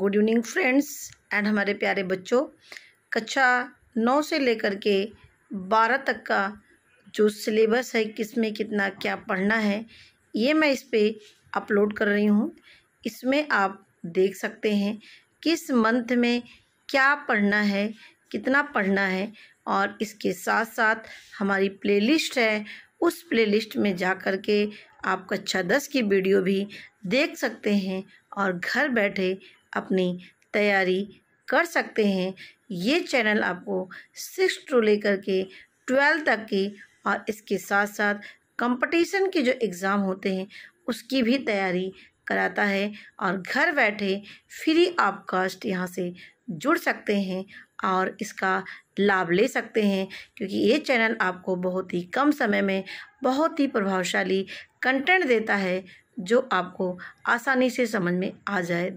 good evening friends and हमारे प्यारे बच्चों कक्षा नौ से लेकर के बारह तक का जो सिलेबस है किस में कितना क्या पढ़ना है ये मैं इस पर अपलोड कर रही हूँ इसमें आप देख सकते हैं किस मंथ में क्या पढ़ना है कितना पढ़ना है और इसके साथ साथ हमारी प्लेलिस्ट है उस प्लेलिस्ट में जा कर के आप कक्षा दस की वीडियो भी देख सकते हैं और घर बैठे अपनी तैयारी कर सकते हैं ये चैनल आपको सिक्स टू लेकर के ट्वेल्व तक की और इसके साथ साथ कंपटीशन के जो एग्ज़ाम होते हैं उसकी भी तैयारी कराता है और घर बैठे फ्री ऑफ कॉस्ट यहाँ से जुड़ सकते हैं और इसका लाभ ले सकते हैं क्योंकि ये चैनल आपको बहुत ही कम समय में बहुत ही प्रभावशाली कंटेंट देता है जो आपको आसानी से समझ में आ जाए